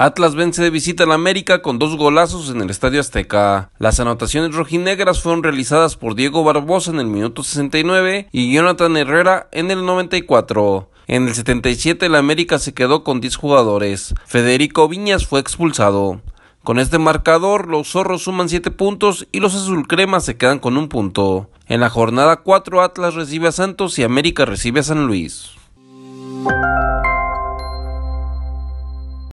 Atlas vence de visita al América con dos golazos en el Estadio Azteca. Las anotaciones rojinegras fueron realizadas por Diego Barbosa en el minuto 69 y Jonathan Herrera en el 94. En el 77 el América se quedó con 10 jugadores. Federico Viñas fue expulsado. Con este marcador, los zorros suman 7 puntos y los azulcremas se quedan con un punto. En la jornada 4, Atlas recibe a Santos y América recibe a San Luis.